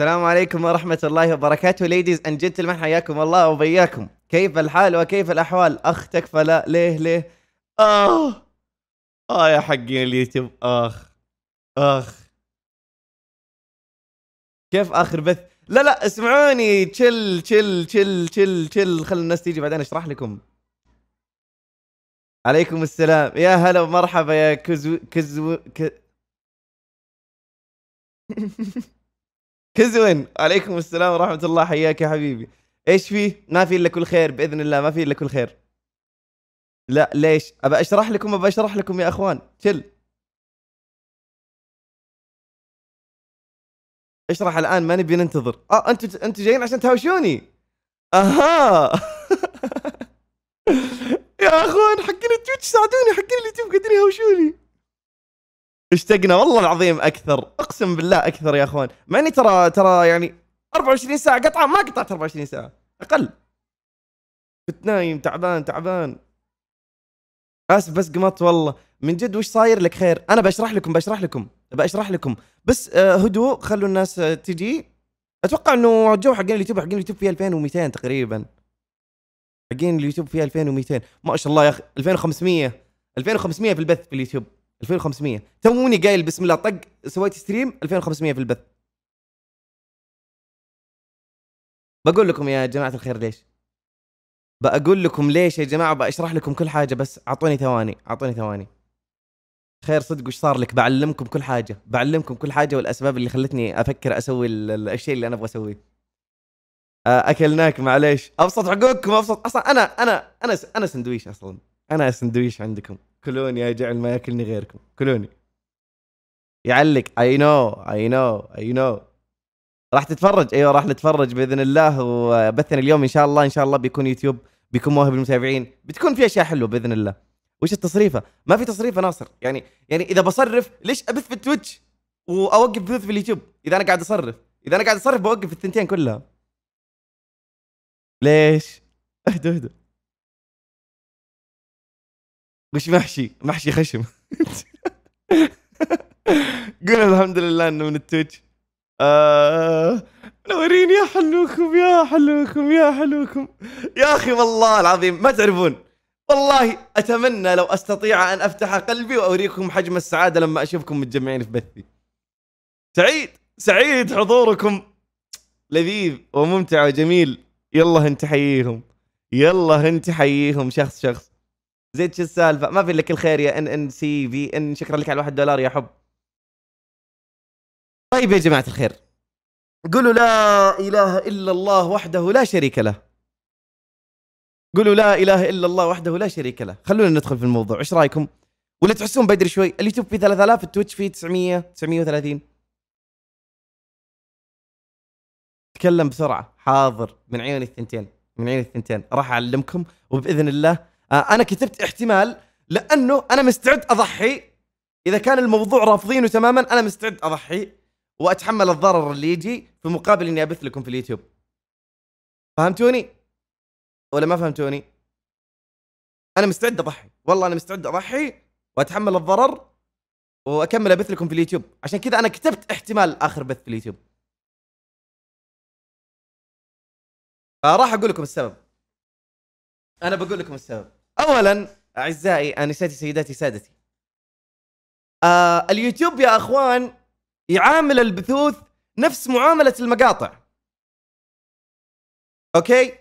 السلام عليكم ورحمة الله وبركاته ليديز اند جنتلمان حياكم الله وبياكم كيف الحال وكيف الاحوال اختك فلا ليه ليه اه اه يا حقين اليوتيوب اخ اخ كيف اخر بث لا لا اسمعوني تشل تشل تشل تشل تشل خلي الناس تيجي بعدين اشرح لكم عليكم السلام يا هلا ومرحبا يا كزو كزو ك... كزوين عليكم السلام ورحمه الله حياك يا حبيبي ايش فيه ما في الا كل خير باذن الله ما في الا كل خير لا ليش ابى اشرح لكم ابى اشرح لكم يا اخوان شل اشرح الان ما نبي ننتظر اه انتوا انتوا جايين عشان تهاوشوني اها يا اخوان حقين التويتش ساعدوني حقين اليوتيوب قاعدين يهاوشوني اشتقنا والله العظيم اكثر اقسم بالله اكثر يا اخوان مع اني ترى ترى يعني 24 ساعه قطعه ما قطعت 24 ساعه اقل كنت نايم تعبان تعبان اسف بس قمت والله من جد وش صاير لك خير انا بشرح لكم بشرح لكم بشرح لكم بس آه، هدوء خلوا الناس آه، تجي اتوقع انه الجو حقين اليوتيوب حقين اليوتيوب فيه 2200 تقريبا حقين اليوتيوب فيه 2200 ما شاء الله يا اخي 2500 2500 في البث في اليوتيوب 2500 توني قايل بسم الله طق سويت ستريم 2500 في البث بقول لكم يا جماعه الخير ليش بقول لكم ليش يا جماعه بشرح لكم كل حاجه بس اعطوني ثواني اعطوني ثواني خير صدق وش صار لك بعلمكم كل حاجه بعلمكم كل حاجه والاسباب اللي خلتني افكر اسوي الشيء اللي انا ابغى اسويه آه، اكلناك معليش ابسط حقوقكم ابسط اصلا انا انا انا انا سندويش اصلا انا سندويش عندكم كلوني يا جعل ما ياكلني غيركم كلوني يعلق اي نو اي نو اي نو راح تتفرج ايوه راح نتفرج باذن الله وبثنا اليوم ان شاء الله ان شاء الله بيكون يوتيوب بيكون موهب المتابعين بتكون في اشياء حلوه باذن الله وش التصريفه ما في تصريفه ناصر يعني يعني اذا بصرف ليش ابث في التويتش واوقف بث في اليوتيوب اذا انا قاعد اصرف اذا انا قاعد اصرف بوقف الثنتين كلها ليش اهدوا اهدوا مش محشي محشي خشم قول الحمد لله انه من التويتش آه منورين يا حلوكم يا حلوكم يا حلوكم يا اخي والله العظيم ما تعرفون والله اتمنى لو استطيع ان افتح قلبي واوريكم حجم السعاده لما اشوفكم متجمعين في بثي سعيد سعيد حضوركم لذيذ وممتع وجميل يلا انت حييهم يلا انت حييهم شخص شخص زيد شو السالفه ما في لك الخير يا ان ان سي في ان شكرا لك على الواحد دولار يا حب طيب يا جماعه الخير قولوا لا اله الا الله وحده لا شريك له قولوا لا اله الا الله وحده لا شريك له خلونا ندخل في الموضوع ايش رايكم ولا تحسون بدري شوي اليوتيوب فيه 3000 التويتش فيه 900 930 تكلم بسرعه حاضر من عيوني الثنتين من عيوني الثنتين راح اعلمكم وباذن الله آه، انا كتبت احتمال لانه انا مستعد اضحي اذا كان الموضوع رافضينه تماما انا مستعد اضحي واتحمل الضرر اللي يجي في مقابل اني ابث لكم في اليوتيوب فهمتوني ولا ما فهمتوني انا مستعد اضحي والله انا مستعد اضحي واتحمل الضرر واكمل ابث لكم في اليوتيوب عشان كذا انا كتبت احتمال اخر بث في اليوتيوب فراح اقول لكم السبب انا بقول لكم السبب اولا اعزائي انستي سيداتي سادتي آه اليوتيوب يا اخوان يعامل البثوث نفس معامله المقاطع اوكي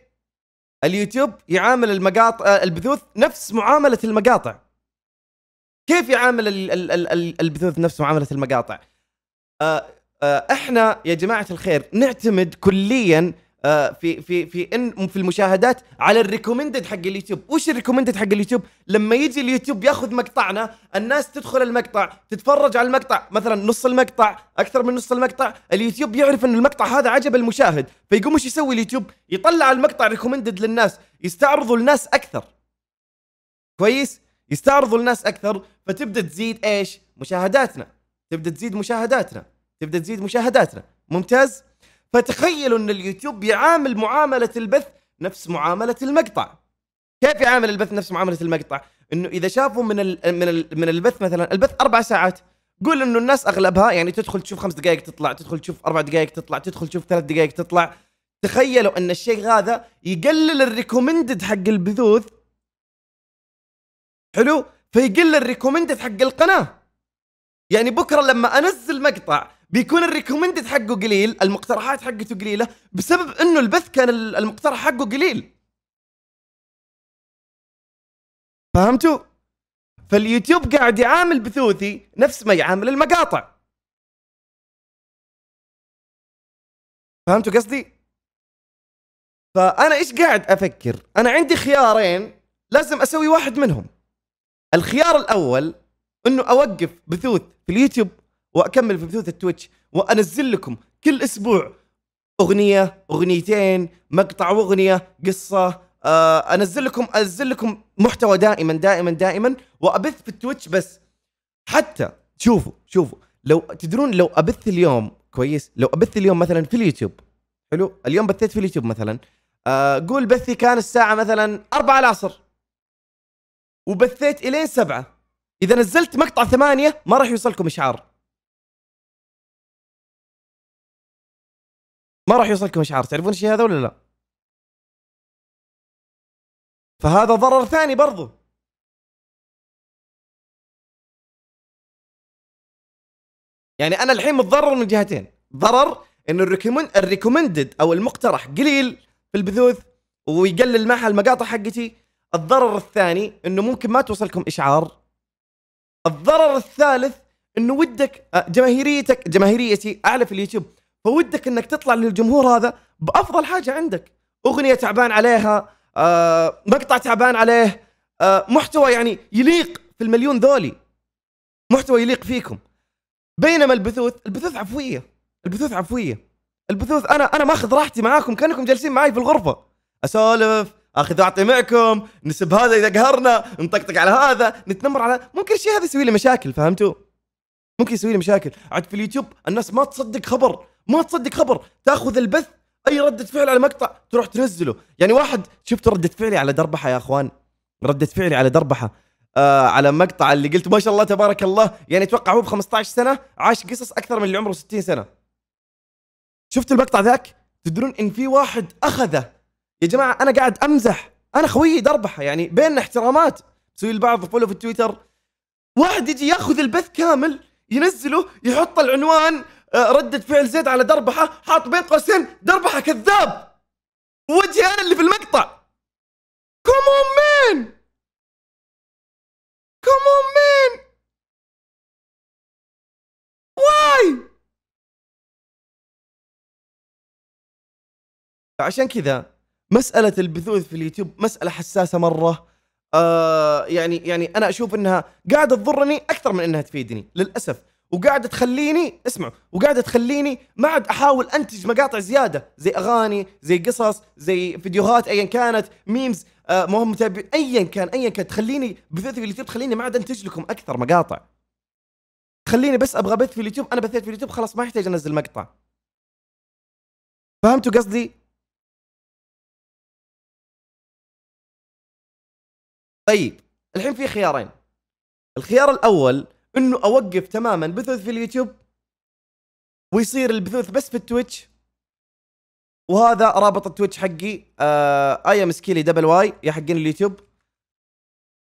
اليوتيوب يعامل المقاطع آه، البثوث نفس معامله المقاطع كيف يعامل ال ال ال البثوث نفس معامله المقاطع آه آه احنا يا جماعه الخير نعتمد كليا آه، في في في ان في المشاهدات على الريكومندد حق اليوتيوب، وش الريكومندد حق اليوتيوب؟ لما يجي اليوتيوب ياخذ مقطعنا، الناس تدخل المقطع، تتفرج على المقطع، مثلا نص المقطع، اكثر من نص المقطع، اليوتيوب يعرف ان المقطع هذا عجب المشاهد، فيقوم ايش يسوي اليوتيوب؟ يطلع المقطع ريكومندد للناس، يستعرضوا للناس اكثر. كويس؟ يستعرضوا للناس اكثر، فتبدا تزيد ايش؟ مشاهداتنا. تبدا تزيد مشاهداتنا، تبدا تزيد مشاهداتنا، ممتاز؟ فتخيلوا ان اليوتيوب يعامل معامله البث نفس معامله المقطع كيف يعامل البث نفس معامله المقطع انه اذا شافوا من الـ من الـ من البث مثلا البث اربع ساعات قول انه الناس اغلبها يعني تدخل تشوف خمس دقائق تطلع تدخل تشوف اربع دقائق تطلع تدخل تشوف ثلاث دقائق تطلع تخيلوا ان الشيء هذا يقلل الريكومندد حق البثوث حلو فيقلل الريكومندد حق القناه يعني بكره لما انزل مقطع بيكون الريكومندد حقه قليل المقترحات حقته قليله بسبب انه البث كان المقترح حقه قليل فهمتوا فاليوتيوب قاعد يعامل بثوثي نفس ما يعامل المقاطع فهمتوا قصدي فانا ايش قاعد افكر انا عندي خيارين لازم اسوي واحد منهم الخيار الاول انه اوقف بثوث في اليوتيوب واكمل في بثوث التويتش وانزل لكم كل اسبوع اغنيه اغنيتين مقطع واغنيه قصه آه انزل لكم انزل لكم محتوى دائما دائما دائما وابث في التويتش بس حتى شوفوا شوفوا لو تدرون لو ابث اليوم كويس لو ابث اليوم مثلا في اليوتيوب حلو اليوم بثيت في اليوتيوب مثلا آه قول بثي كان الساعه مثلا 4 العصر وبثيت الين سبعة اذا نزلت مقطع ثمانية ما راح يوصلكم اشعار ما راح يوصلكم اشعار تعرفون الشيء هذا ولا لا فهذا ضرر ثاني برضو يعني انا الحين متضرر من جهتين ضرر انه الريكومند الريكومندد او المقترح قليل في البثوث ويقلل معها المقاطع حقتي الضرر الثاني انه ممكن ما توصلكم اشعار الضرر الثالث انه ودك آه، جماهيريتك جماهيريتي اعلى في اليوتيوب فودك انك تطلع للجمهور هذا بافضل حاجه عندك اغنيه تعبان عليها آه، مقطع تعبان عليه آه، محتوى يعني يليق في المليون ذولي محتوى يليق فيكم بينما البثوث البثوث عفويه البثوث عفويه البثوث انا انا ماخذ راحتي معاكم كانكم جالسين معي في الغرفه اسولف اخذ اعطي معكم نسب هذا اذا قهرنا نطقطق على هذا نتنمر على ممكن الشيء هذا يسوي لي مشاكل فهمتوا ممكن يسوي لي مشاكل عاد في اليوتيوب الناس ما تصدق خبر ما تصدق خبر تاخذ البث اي رده فعل على مقطع تروح تنزله يعني واحد شفت رده فعلي على دربحه يا اخوان رده فعلي على دربحه آه على مقطع اللي قلت ما شاء الله تبارك الله يعني اتوقع هو ب 15 سنه عاش قصص اكثر من اللي عمره 60 سنه شفت المقطع ذاك تدرون ان في واحد اخذه يا جماعه انا قاعد امزح انا خويي دربحه يعني بيننا احترامات مسوي البعض فولو في التويتر واحد يجي ياخذ البث كامل ينزله يحط العنوان آه، ردة فعل زيد على دربحة حاط بين قوسين دربحة كذاب وجهي أنا اللي في المقطع كوم مان مين أون مين واي عشان كذا مسألة البثوث في اليوتيوب مسألة حساسة مرة آه يعني يعني أنا أشوف أنها قاعدة تضرني أكثر من أنها تفيدني للأسف وقاعده تخليني اسمعوا وقاعده تخليني ما عاد احاول انتج مقاطع زياده زي اغاني زي قصص زي فيديوهات ايا كانت ميمز آه مهم متابع ايا كان ايا كان تخليني بثيت في اليوتيوب تخليني ما عاد انتج لكم اكثر مقاطع تخليني بس ابغى بث في اليوتيوب انا بثيت في اليوتيوب خلاص ما يحتاج انزل مقطع فهمتوا قصدي طيب الحين في خيارين الخيار الاول انه اوقف تماما بثوث في اليوتيوب ويصير البثوث بس في التويتش وهذا رابط التويتش حقي آه اي ام سكيلي دبل واي يا حقين اليوتيوب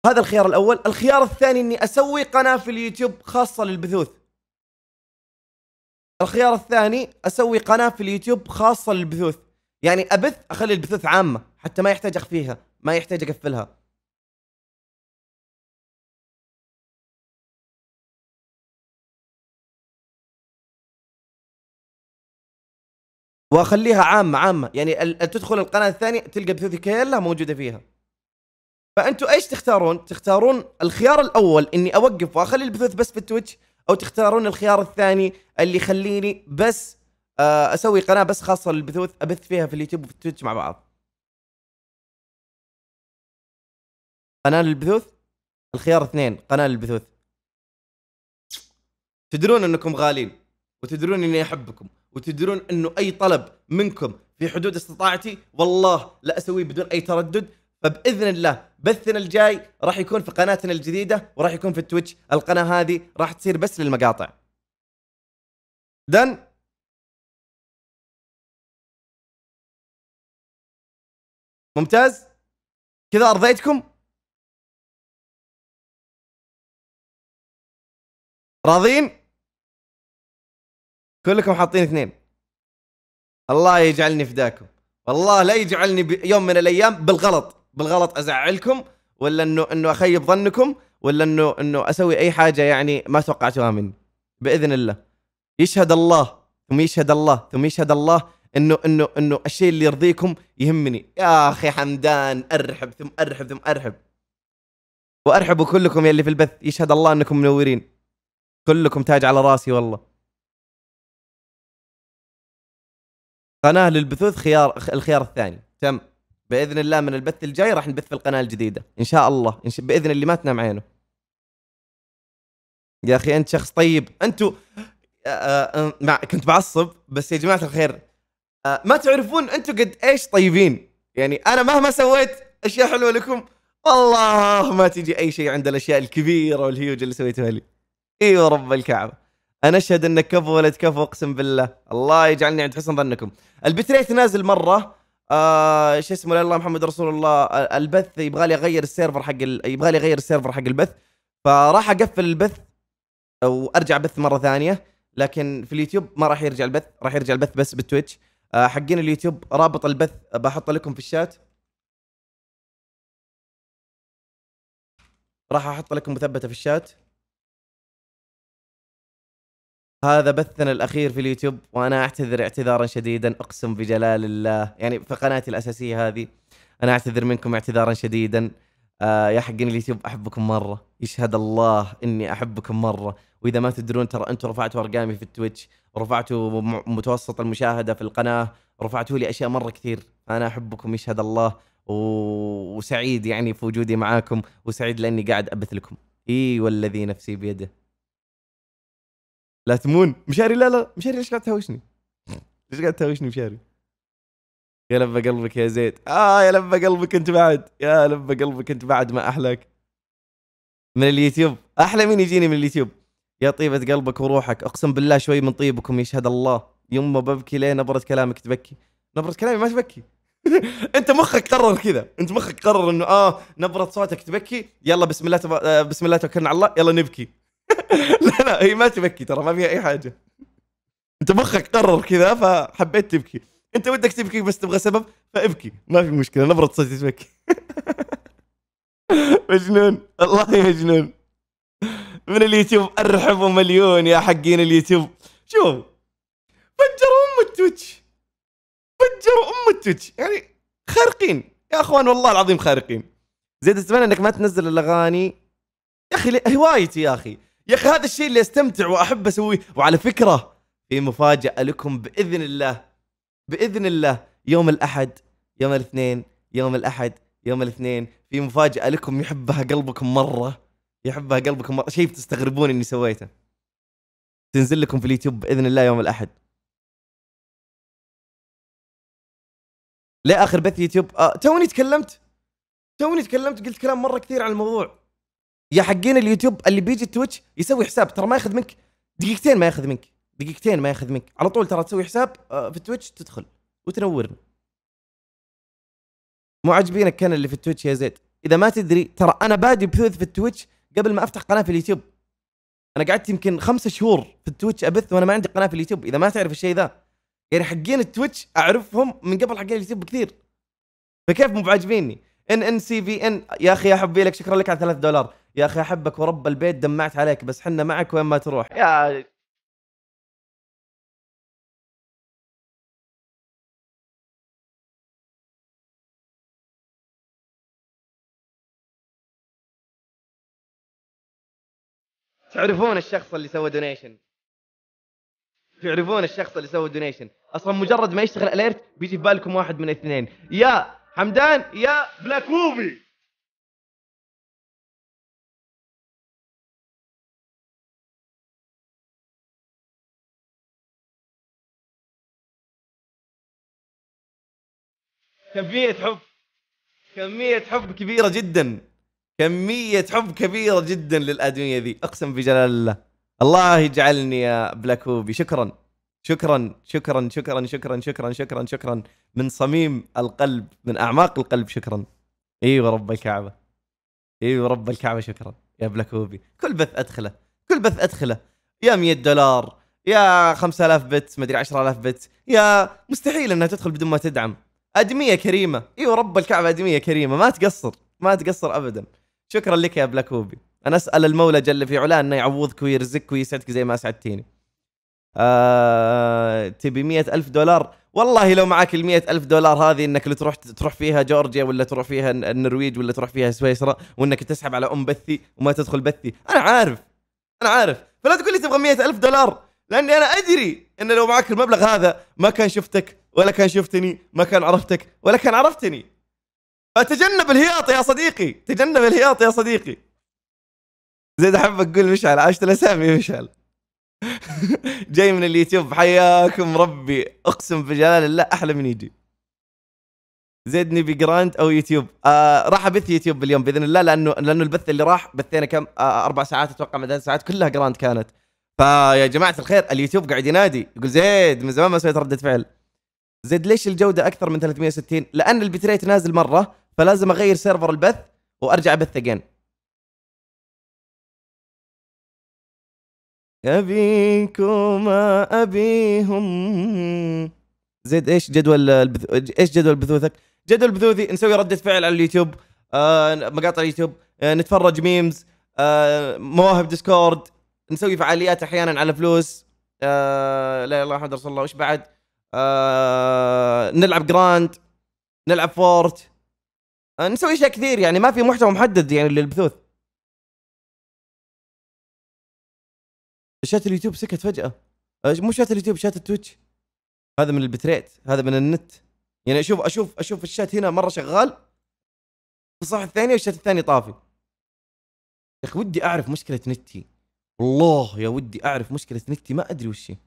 هذا الخيار الاول الخيار الثاني اني اسوي قناه في اليوتيوب خاصه للبثوث الخيار الثاني اسوي قناه في اليوتيوب خاصه للبثوث يعني ابث اخلي البثوث عامه حتى ما يحتاج اخفيها ما يحتاج اقفلها واخليها عامه عامه يعني تدخل القناه الثانيه تلقى بثوثي كيلا موجوده فيها فانتم ايش تختارون تختارون الخيار الاول اني اوقف واخلي البثوث بس في التويتش او تختارون الخيار الثاني اللي يخليني بس آه، اسوي قناه بس خاصه للبثوث ابث فيها في اليوتيوب وفي التويتش مع بعض قناه للبثوث الخيار اثنين قناه للبثوث تدرون انكم غالين وتدرون اني احبكم وتدرون انه اي طلب منكم في حدود استطاعتي والله لا اسويه بدون اي تردد فباذن الله بثنا الجاي راح يكون في قناتنا الجديده وراح يكون في التويتش القناه هذه راح تصير بس للمقاطع دن ممتاز كذا ارضيتكم راضين كلكم حاطين اثنين الله يجعلني فداكم والله لا يجعلني يوم من الايام بالغلط بالغلط ازعلكم ولا انه انه اخيب ظنكم ولا انه انه اسوي اي حاجه يعني ما توقعتوها مني باذن الله يشهد الله ثم يشهد الله ثم يشهد الله انه انه انه الشيء اللي يرضيكم يهمني يا اخي حمدان ارحب ثم ارحب ثم ارحب وارحبوا كلكم يا اللي في البث يشهد الله انكم منورين كلكم تاج على راسي والله قناه للبثوث خيار الخيار الثاني تم باذن الله من البث الجاي راح نبث في القناه الجديده ان شاء الله إن شاء باذن اللي ما تنام عينه يا اخي انت شخص طيب انتوا آه، آه، آه، مع كنت بعصب بس يا جماعه الخير ما تعرفون انتوا قد ايش طيبين يعني انا مهما سويت اشياء حلوه لكم والله ما تجي اي شيء عند الاشياء الكبيره والهيوج اللي سويتوها لي ايوه رب الكعبه انا اشهد انك كفو ولا تكفو اقسم بالله الله يجعلني عند حسن ظنكم البتريت نازل مره آه شو اسمه لا الله محمد رسول الله البث يبغى لي اغير السيرفر حق ال... يبغى لي اغير السيرفر حق البث فراح اقفل البث وارجع بث مره ثانيه لكن في اليوتيوب ما راح يرجع البث راح يرجع البث بس بالتويتش آه حقين اليوتيوب رابط البث بحطه لكم في الشات راح احط لكم مثبته في الشات هذا بثنا الاخير في اليوتيوب وانا اعتذر اعتذارا شديدا اقسم بجلال الله يعني في قناتي الاساسيه هذه انا اعتذر منكم اعتذارا شديدا آه يا حقين اليوتيوب احبكم مره يشهد الله اني احبكم مره واذا ما تدرون ترى انتم رفعتوا ارقامي في التويتش رفعتوا متوسط المشاهده في القناه رفعتوا لي اشياء مره كثير انا احبكم يشهد الله و... وسعيد يعني في وجودي معاكم وسعيد لاني قاعد ابث لكم اي والذي نفسي بيده لا تمون مشاري لا لا مشاري ليش قاعد تهاوشني؟ ليش قاعد تهاوشني مشاري؟ يا لبى قلبك يا زيد اه يا لبى قلبك انت بعد يا لبى قلبك انت بعد ما احلاك من اليوتيوب احلى مين يجيني من اليوتيوب يا طيبة قلبك وروحك اقسم بالله شوي من طيبكم يشهد الله يمه ببكي ليه نبرة كلامك تبكي نبرة كلامي ما تبكي انت مخك قرر كذا انت مخك قرر انه اه نبرة صوتك تبكي يلا بسم الله تب... آه، بسم الله توكلنا على الله يلا نبكي لا لا هي ما تبكي ترى ما فيها اي حاجه انت مخك قرر كذا فحبيت تبكي انت ودك تبكي بس تبغى سبب فابكي ما في مشكله نبره صوتي تبكي مجنون والله مجنون من اليوتيوب ارحبوا مليون يا حقين اليوتيوب شوف فجروا ام التويتش فجروا ام التويتش يعني خارقين يا اخوان والله العظيم خارقين زيد اتمنى انك ما تنزل الاغاني يا اخي هوايتي يا اخي يا اخي هذا الشيء اللي استمتع واحب اسويه وعلى فكره في مفاجاه لكم باذن الله باذن الله يوم الاحد يوم الاثنين يوم الاحد يوم الاثنين في مفاجاه لكم يحبها قلبكم مره يحبها قلبكم مره شيء بتستغربون اني سويته تنزل لكم في اليوتيوب باذن الله يوم الاحد ليه اخر بث يوتيوب آه توني تكلمت توني تكلمت قلت كلام مره كثير عن الموضوع يا حقين اليوتيوب اللي بيجي تويتش يسوي حساب ترى ما ياخذ منك دقيقتين ما ياخذ منك دقيقتين ما ياخذ منك على طول ترى تسوي حساب آه، في تويتش تدخل وتنورنا مو عاجبينك كان اللي في التويتش يا زيد اذا ما تدري ترى انا بادي بثوث في التويتش قبل ما افتح قناه في اليوتيوب انا قعدت يمكن خمسة شهور في التويتش ابث وانا ما عندي قناه في اليوتيوب اذا ما تعرف الشيء ذا يعني حقين التويتش اعرفهم من قبل حقين اليوتيوب كثير فكيف مو بعاجبيني ان ان سي في ان يا اخي يا حبي لك شكرا لك على 3 دولار يا اخي احبك ورب البيت دمعت عليك بس حنا معك وين ما تروح يا تعرفون الشخص اللي سوى دونيشن تعرفون الشخص اللي سوى دونيشن اصلا مجرد ما يشتغل اليرت بيجي في بالكم واحد من اثنين يا حمدان يا بلاكوفي كمية حب كمية حب كبيرة جدا كمية حب كبيرة جدا للأدمية ذي أقسم بجلال الله الله يجعلني يا بلاكوبي شكرا شكرا شكرا شكرا شكرا شكرا شكرا شكرا من صميم القلب من اعماق القلب شكرا ايوه رب الكعبه ايوه رب الكعبه شكرا يا بلاك هوبي كل بث ادخله كل بث ادخله يا 100 دولار يا 5000 بت مدري 10000 بت يا مستحيل انها تدخل بدون ما تدعم ادميه كريمه ايوه رب الكعبه ادميه كريمه ما تقصر ما تقصر ابدا شكرا لك يا بلاك هوبي انا اسال المولى جل في علاه انه يعوضك ويرزقك ويسعدك زي ما اسعدتيني آه تبي مية ألف دولار والله لو معك ال ألف دولار هذه انك تروح تروح فيها جورجيا ولا تروح فيها النرويج ولا تروح فيها سويسرا وانك تسحب على ام بثي وما تدخل بثي انا عارف انا عارف فلا تقول لي تبغى مية ألف دولار لاني انا ادري ان لو معك المبلغ هذا ما كان شفتك ولا كان شفتني ما كان عرفتك ولا كان عرفتني فتجنب الهياط يا صديقي تجنب الهياط يا صديقي زيد احبك قول مشعل عاشت الاسامي مشعل جاي من اليوتيوب حياكم ربي اقسم بجلال الله احلى من يجي زدني بجراند او يوتيوب آه راح ابث يوتيوب اليوم باذن الله لانه لانه البث اللي راح بثينا كم آه اربع ساعات اتوقع من ساعات كلها جراند كانت فيا جماعه الخير اليوتيوب قاعد ينادي يقول زيد من زمان ما سويت رده فعل زيد ليش الجوده اكثر من 360 لان البتريت نازل مره فلازم اغير سيرفر البث وارجع ابث اجين أبيكما أبيهم زيد إيش جدول البث... إيش جدول بثوثك؟ جدول بثوثي نسوي ردة فعل على اليوتيوب آه مقاطع اليوتيوب آه نتفرج ميمز آه مواهب ديسكورد نسوي فعاليات أحيانا على فلوس آه لا الله محمد رسول الله وش بعد؟ آه نلعب جراند نلعب فورت آه نسوي اشياء كثير يعني ما في محتوى محدد يعني للبثوث شات اليوتيوب سكت فجاه أه، مو شات اليوتيوب شات التويتش هذا من البتريت هذا من النت يعني اشوف اشوف اشوف الشات هنا مره شغال الصفحه الثانيه والشات الثاني طافي يا اخي ودي اعرف مشكله نتي والله يا ودي اعرف مشكله نتي ما ادري وش هي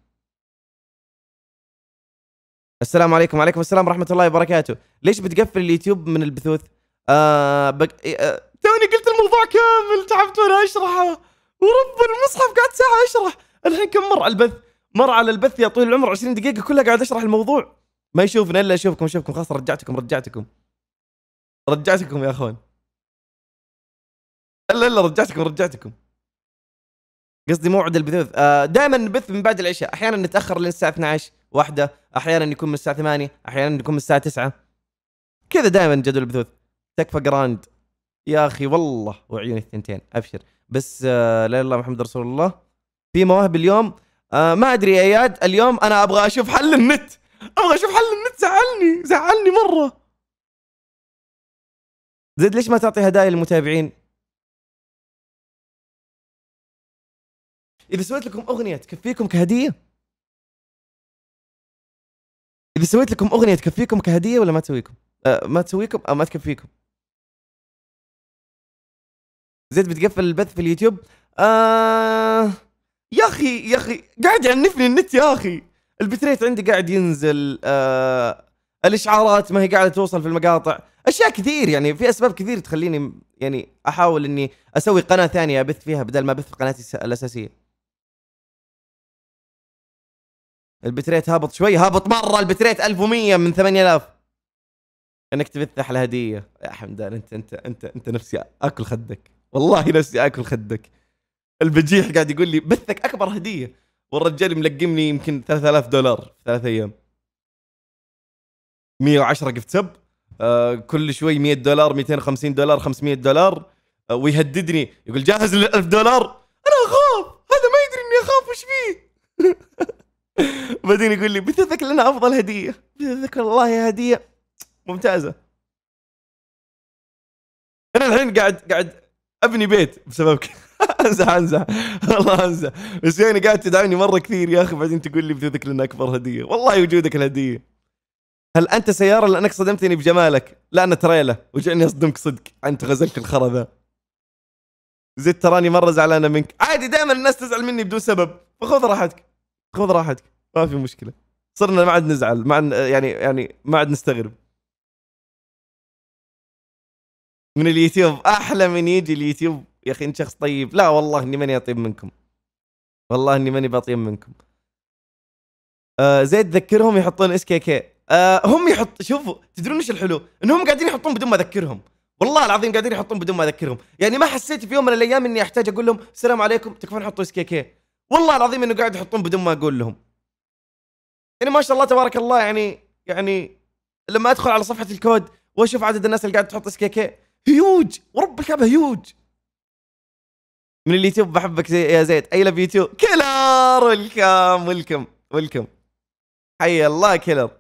السلام عليكم وعليكم السلام ورحمه الله وبركاته ليش بتقفل اليوتيوب من البثوث آه بق... إيه، آه... توني قلت الموضوع كامل تعبت وانا اشرحه ورب المصحف قعدت ساعه اشرح الحين كم مر على البث مر على البث يا طويل العمر 20 دقيقه كلها قاعد اشرح الموضوع ما يشوفنا الا اشوفكم اشوفكم خلاص رجعتكم رجعتكم رجعتكم يا اخوان الا الا رجعتكم رجعتكم قصدي موعد البثوث آه، دائما نبث من بعد العشاء احيانا نتاخر لين الساعه 12 واحدة احيانا يكون من الساعه 8 احيانا يكون من الساعه 9 كذا دائما جدول البثوث تكفى جراند يا اخي والله وعيوني الثنتين ابشر بس آه، لا اله الا الله محمد رسول الله في مواهب اليوم آه، ما ادري يا اياد اليوم انا ابغى اشوف حل النت ابغى اشوف حل النت زعلني زعلني مره زيد ليش ما تعطي هدايا للمتابعين اذا سويت لكم اغنيه تكفيكم كهديه اذا سويت لكم اغنيه تكفيكم كهديه ولا ما تسويكم أه ما تسويكم او ما تكفيكم زيد بتقفل البث في اليوتيوب آه يا اخي يا اخي قاعد يعنفني النت يا اخي البتريت عندي قاعد ينزل آه الاشعارات ما هي قاعده توصل في المقاطع اشياء كثير يعني في اسباب كثير تخليني يعني احاول اني اسوي قناه ثانيه ابث فيها بدل ما ابث في قناتي الاساسيه البتريت هابط شوي هابط مره البتريت 1100 من 8000 انك تبث احلى هديه يا حمدان انت انت انت انت نفسي اكل خدك والله نفسي اكل خدك البجيح قاعد يقول لي بثك اكبر هديه والرجال ملقمني يمكن 3000 دولار في ثلاث ايام 110 جفت سب آه كل شوي 100 دولار 250 دولار 500 دولار آه ويهددني يقول جاهز لل 1000 دولار انا اخاف هذا ما يدري اني اخاف وش فيه بعدين يقول لي بثك لنا افضل هديه بثثك والله هديه ممتازه انا الحين قاعد قاعد ابني بيت بسببك امزح امزح والله امزح بس يعني قاعد تدعمني مره كثير يا اخي بعدين تقول لي بجودك لنا اكبر هديه والله وجودك الهديه هل انت سياره لانك صدمتني بجمالك لا انا تريله وجعني اصدمك صدق انت غزلت الخرا ذا زدت تراني مره زعلانه منك عادي دائما الناس تزعل مني بدون سبب فخذ راحتك خذ راحتك ما في مشكله صرنا ما عاد نزعل ما يعني يعني ما عاد نستغرب من اليوتيوب احلى من يجي اليوتيوب يا اخي انت شخص طيب لا والله اني ماني اطيب منكم والله اني ماني بطيب منكم آه زيد ذكرهم يحطون اس كي كي آه هم يحط شوفوا تدرون ايش الحلو انهم قاعدين يحطون بدون ما اذكرهم والله العظيم قاعدين يحطون بدون ما اذكرهم يعني ما حسيت في يوم من الايام اني احتاج اقول لهم السلام عليكم تكفون حطوا اس كي كي والله العظيم انه قاعد يحطون بدون ما اقول لهم يعني ما شاء الله تبارك الله يعني يعني لما ادخل على صفحه الكود واشوف عدد الناس اللي قاعد تحط اس كي كي هيوج ورب الكعبه هيوج من اليوتيوب بحبك يا زيد اي لاف يوتيوب كيلر ويلكم ويلكم ويلكم حي الله كيلر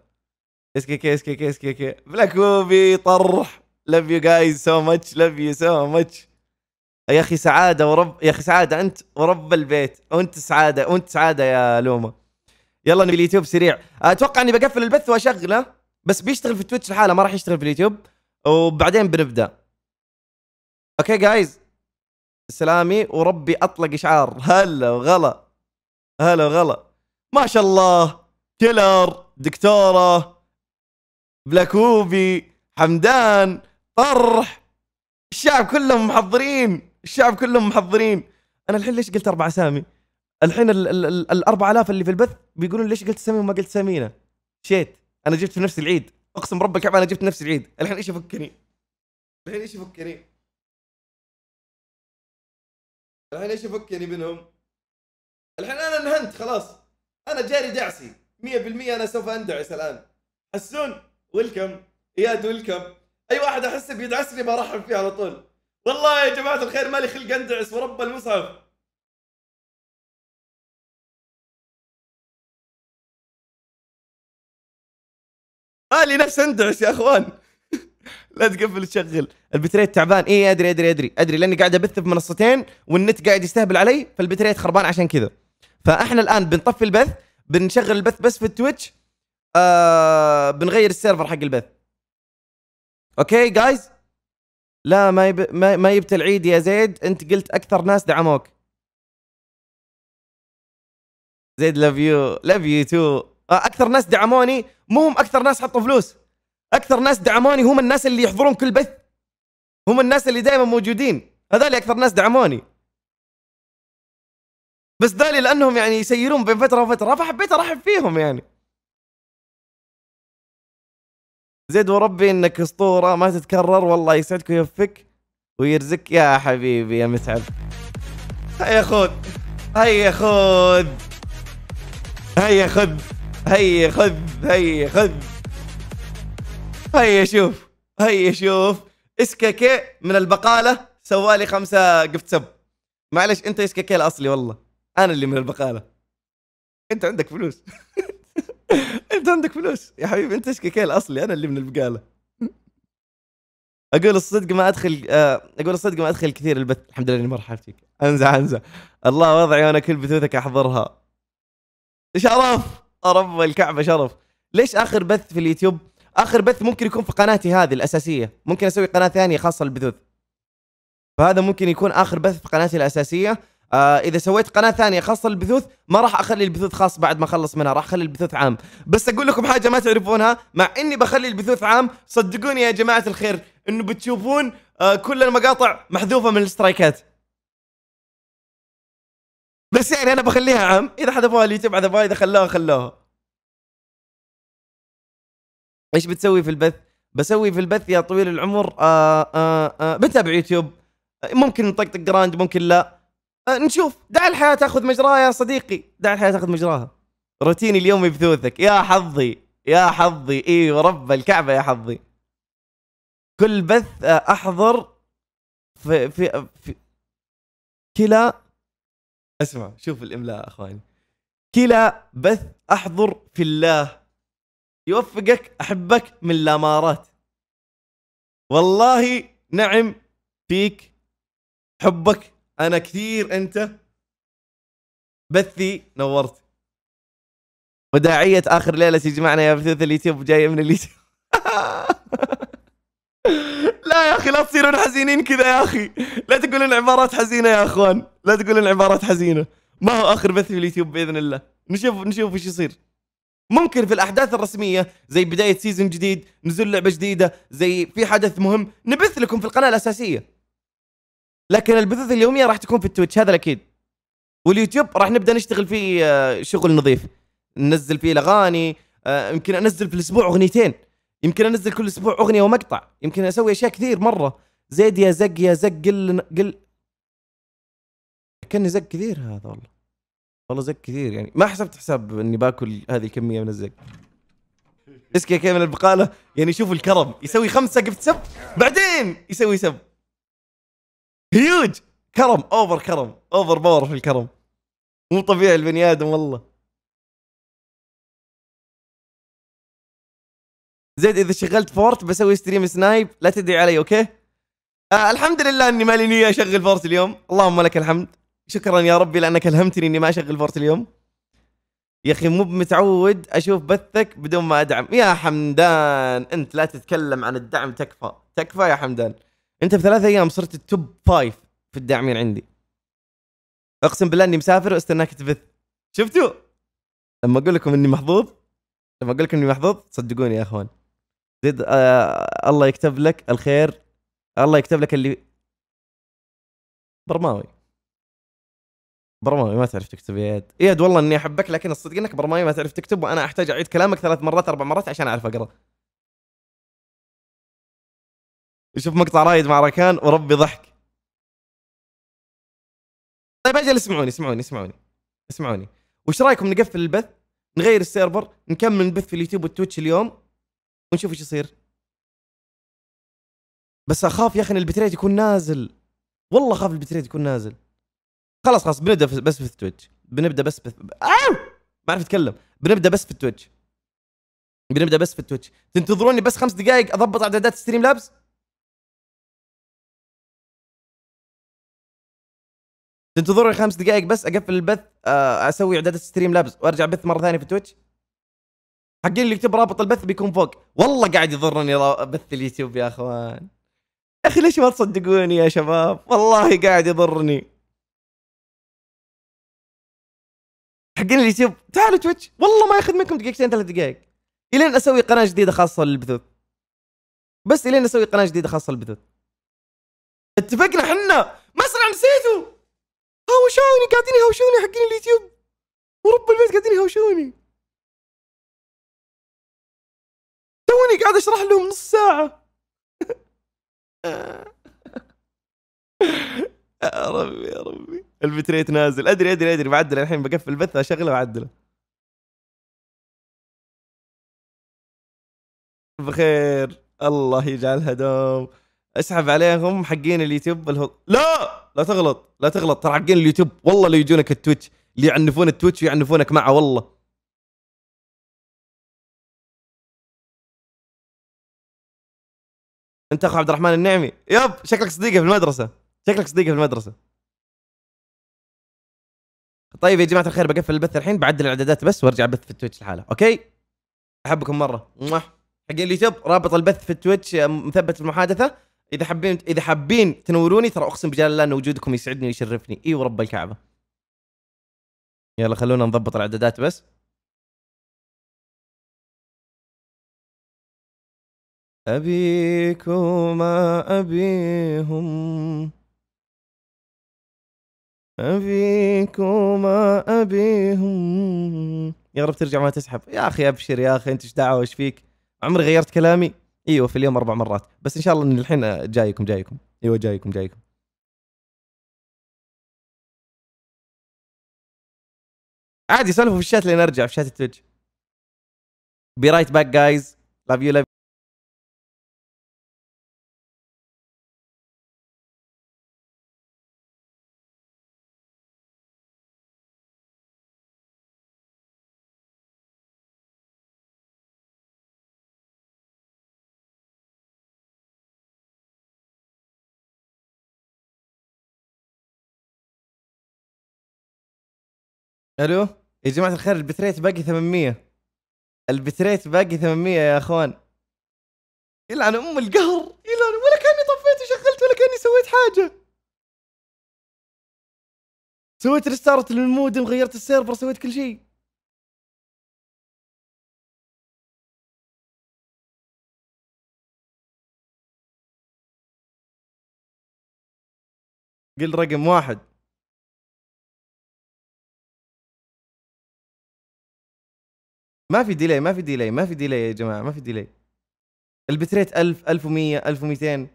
اس كي كي اس كي كي اس كي كي بلاك كوبي طرح لاف يو جايز سو ماتش لاف يو سو ماتش يا اخي سعاده ورب يا اخي سعاده انت ورب البيت وانت سعاده وانت سعاده يا لومه يلا نبي اليوتيوب سريع اتوقع اني بقفل البث واشغله بس بيشتغل في تويتش لحاله ما راح يشتغل في اليوتيوب وبعدين بنبدا اوكي جايز سلامي وربي اطلق اشعار هلا وغلا هلا وغلا ما شاء الله كيلر دكتوره بلاكوبي حمدان طرح الشعب كلهم محضرين الشعب كلهم محضرين انا الحين ليش قلت اربع اسامي الحين ال ال ال الأربع آلاف اللي في البث بيقولون ليش قلت سامي وما قلت سمينة شيت انا جبت في نفس العيد اقسم برب الكعبه انا جبت نفس العيد الحين ايش يفكني الحين ايش يفكني الحين ايش يفكني يعني منهم؟ الحين انا انهنت خلاص انا جاري دعسي 100% انا سوف اندعس الان حسون ويلكم اياد ويلكم اي واحد احس بيدعسني برحب فيه على طول والله يا جماعه الخير مالي خلق اندعس ورب المصحف مالي نفس اندعس يا اخوان لا تقفل تشغل البتريت تعبان اي ادري ادري ادري ادري لاني قاعد ابث في منصتين والنت قاعد يستهبل علي فالبتريت خربان عشان كذا فاحنا الان بنطفي البث بنشغل البث بس في التويتش آه بنغير السيرفر حق البث اوكي جايز لا ما يب... ما, جبت يبت العيد يا زيد انت قلت اكثر ناس دعموك زيد لاف يو لاف يو تو اكثر ناس دعموني مو هم اكثر ناس حطوا فلوس اكثر ناس دعموني هم الناس اللي يحضرون كل بث هم الناس اللي دائما موجودين هذول اكثر ناس دعموني بس ذولي لانهم يعني يسيرون بين فتره وفتره فحبيت ارحب فيهم يعني زيد وربي انك اسطوره ما تتكرر والله يسعدك ويوفقك ويرزقك يا حبيبي يا متعب هيا خذ هيا خذ هيا خذ هيا خذ هيا خذ هيا شوف هيا شوف اسكاكي من البقاله سوالي خمسه قفت سب معلش انت اسكاكي الاصلي والله انا اللي من البقاله انت عندك فلوس انت عندك فلوس يا حبيبي انت اسكاكي الاصلي انا اللي من البقاله اقول الصدق ما ادخل آه، اقول الصدق ما ادخل كثير البث الحمد لله اني مرحبا فيك انزع انزع الله وضعي وانا كل بثوثك احضرها شرف رب الكعبه شرف ليش اخر بث في اليوتيوب اخر بث ممكن يكون في قناتي هذه الاساسيه ممكن اسوي قناه ثانيه خاصه للبثوث فهذا ممكن يكون اخر بث في قناتي الاساسيه آه اذا سويت قناه ثانيه خاصه للبثوث ما راح اخلي البثوث خاص بعد ما اخلص منها راح اخلي البثوث عام بس اقول لكم حاجه ما تعرفونها مع اني بخلي البثوث عام صدقوني يا جماعه الخير انه بتشوفون آه كل المقاطع محذوفه من الاسترايكات بس يعني انا بخليها عام اذا حذفوها اليوتيوب حذفوها اذا خلوها خلوها ايش بتسوي في البث؟ بسوي في البث يا طويل العمر آآ آه، آآ آه، آه، بتابع يوتيوب ممكن نطقطق جراند ممكن لا نشوف دع الحياه تاخذ مجراها يا صديقي دع الحياه تاخذ مجراها روتيني اليومي بثوثك يا حظي يا حظي اي رب الكعبه يا حظي كل بث احضر في في, في كلا اسمع شوف الاملاء اخواني كلا بث احضر في الله يوفقك احبك من الامارات والله نعم فيك حبك انا كثير انت بثي نورت وداعية اخر ليلة تجمعنا يا بثوث اليوتيوب جاية من اليوتيوب لا يا اخي لا تصيرون حزينين كذا يا اخي لا تقولون عبارات حزينة يا اخوان لا تقولون عبارات حزينة ما هو اخر بث في اليوتيوب باذن الله نشوف نشوف ايش يصير ممكن في الاحداث الرسميه زي بدايه سيزون جديد نزول لعبه جديده زي في حدث مهم نبث لكم في القناه الاساسيه لكن البثوث اليوميه راح تكون في التويتش هذا الاكيد واليوتيوب راح نبدا نشتغل فيه آه، شغل نظيف ننزل فيه الاغاني آه، يمكن انزل في الاسبوع اغنيتين يمكن انزل كل اسبوع اغنيه ومقطع يمكن اسوي اشياء كثير مره زيد يا زق يا زق قل قل كاني زق كثير هذا والله والله زق كثير يعني ما حسبت حساب اني باكل هذه الكميه من الزق اسكي من البقاله يعني شوفوا الكرم يسوي خمسه قفت سب بعدين يسوي سب هيوج كرم اوفر كرم اوفر باور في الكرم مو طبيعي البني ادم والله زيد اذا شغلت فورت بسوي ستريم سنايب لا تدعي علي اوكي آه الحمد لله اني مالي نيه اشغل فورت اليوم اللهم لك الحمد شكرا يا ربي لانك الهمتني اني ما اشغل فورت اليوم يا اخي مو متعود اشوف بثك بدون ما ادعم يا حمدان انت لا تتكلم عن الدعم تكفى تكفى يا حمدان انت في ثلاثة ايام صرت التوب فايف في الداعمين عندي اقسم بالله اني مسافر واستناك تبث شفتوا لما اقول لكم اني محظوظ لما اقول لكم اني محظوظ صدقوني يا اخوان زيد آه الله يكتب لك الخير الله يكتب لك اللي برماوي برمامي ما تعرف تكتب يا يد يد والله اني احبك لكن الصدق انك برمامي ما تعرف تكتب وانا احتاج اعيد كلامك ثلاث مرات اربع مرات عشان اعرف اقرا شوف مقطع رايد مع ركان وربي ضحك طيب اجل اسمعوني اسمعوني اسمعوني اسمعوني وش رايكم نقفل البث نغير السيرفر نكمل البث في اليوتيوب والتويتش اليوم ونشوف ايش يصير بس اخاف يا اخي ان البتريت يكون نازل والله اخاف البتريت يكون نازل خلاص خلاص بنبدا بس في التويتش بنبدا بس في آه! ما اعرف اتكلم بنبدا بس في التويتش بنبدا بس في التويتش تنتظروني بس خمس دقائق اضبط اعدادات ستريم لابس تنتظروني خمس دقائق بس اقفل البث آه، اسوي اعدادات ستريم لابس وارجع بث مره ثانيه في تويتش حقين اللي يكتب رابط البث بيكون فوق والله قاعد يضرني بث اليوتيوب يا اخوان يا اخي ليش ما تصدقوني يا شباب والله قاعد يضرني حقين اليوتيوب تعالوا تويتش والله ما ياخذ منكم دقيقتين ثلاث دقائق الين اسوي قناه جديده خاصه للبثوث بس الين اسوي قناه جديده خاصه للبثوث اتفقنا حنا مصنع نسيته هوشوني قاعدين يهوشوني حقين اليوتيوب ورب البيت قاعدين يهوشوني توني قاعد اشرح لهم نص ساعه يا ربي يا ربي البتريت نازل ادري ادري ادري بعدل الحين بقفل البث اشغله واعدله بخير الله يجعلها دوم اسحب عليهم حقين اليوتيوب الهو... لا لا تغلط لا تغلط ترى حقين اليوتيوب والله اللي يجونك التويتش اللي يعنفون التويتش ويعنفونك معه والله انت اخو عبد الرحمن النعمي يب شكلك صديقه في المدرسه شكلك صديقه في المدرسه طيب يا جماعه الخير بقفل البث الحين بعدل الاعدادات بس وارجع بث في التويتش لحاله اوكي احبكم مره حق اليوتيوب رابط البث في التويتش آه، مثبت في المحادثه اذا حابين اذا حابين تنوروني ترى اقسم بجلال الله ان وجودكم يسعدني ويشرفني اي ورب الكعبه يلا خلونا نضبط الاعدادات بس أبيكم ما أبيهم أبيكما أبيهم يا رب ترجع ما تسحب يا أخي أبشر يا أخي أنت إيش دعوة إيش فيك عمري غيرت كلامي ايوه في اليوم اربع مرات بس ان شاء الله ان الحين جايكم جايكم ايوه جايكم جايكم عادي سولفوا في الشات لين ارجع في شات التويتش بي رايت باك جايز لاف يو لاف الو يا جماعه الخير البتريت باقي 800 البتريت باقي 800 يا اخوان يلعن ام القهر يلعن ولا كاني طفيت وشغلت ولا كاني سويت حاجه سويت ريستارت للمودم غيرت السيرفر سويت كل شيء قل رقم واحد ما في ديلي ما في ديلي ما في ديلي يا جماعه ما في ديلي البتريت 1000 1100 1200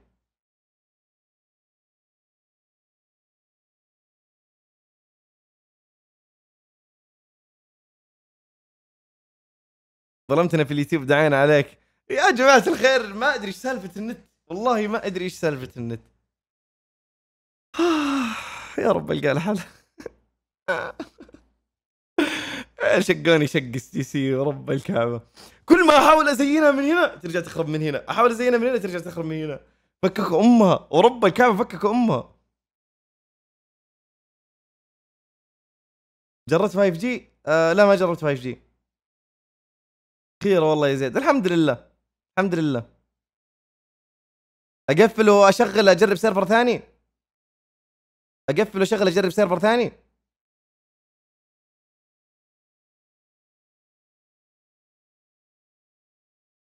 ظلمتنا في اليوتيوب دعينا عليك يا جماعه الخير ما ادري ايش سالفه النت والله ما ادري ايش سالفه النت يا رب القى الحل شقوني شق السي سي ورب الكعبه كل ما احاول ازينها من هنا ترجع تخرب من هنا احاول ازينها من هنا ترجع تخرب من هنا فكك امها ورب الكعبه فكك امها جربت 5 جي آه لا ما جربت 5 جي خير والله يا زيد الحمد لله الحمد لله اقفل واشغل اجرب سيرفر ثاني اقفل واشغل اجرب سيرفر ثاني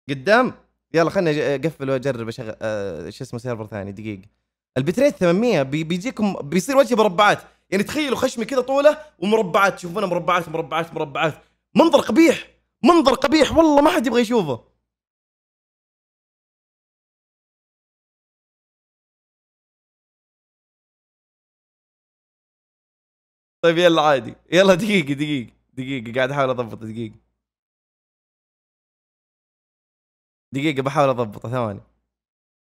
قدام يلا خليني اقفل واجرب اشغل آه، شو اسمه سيرفر ثاني دقيقه البتريت 800 بي بيجيكم بيصير وجهي مربعات يعني تخيلوا خشمي كذا طوله ومربعات تشوفونها مربعات مربعات مربعات منظر قبيح منظر قبيح والله ما حد يبغى يشوفه طيب يلا عادي يلا دقيقة دقيقة دقيقة قاعد احاول اضبط دقيقة دقيقه بحاول اضبطه ثواني